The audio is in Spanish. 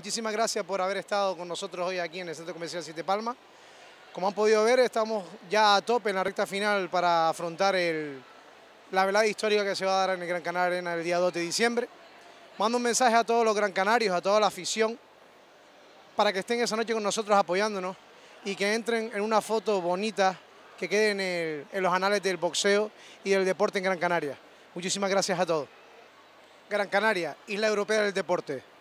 muchísimas gracias por haber estado con nosotros hoy aquí en el Centro Comercial Siete Palmas. Como han podido ver, estamos ya a tope en la recta final para afrontar la velada histórica que se va a dar en el Gran Canaria Arena el día 2 de diciembre. Mando un mensaje a todos los Gran Canarios, a toda la afición, para que estén esa noche con nosotros apoyándonos y que entren en una foto bonita que quede en, en los anales del boxeo y del deporte en Gran Canaria. Muchísimas gracias a todos. Gran Canaria, isla europea del deporte.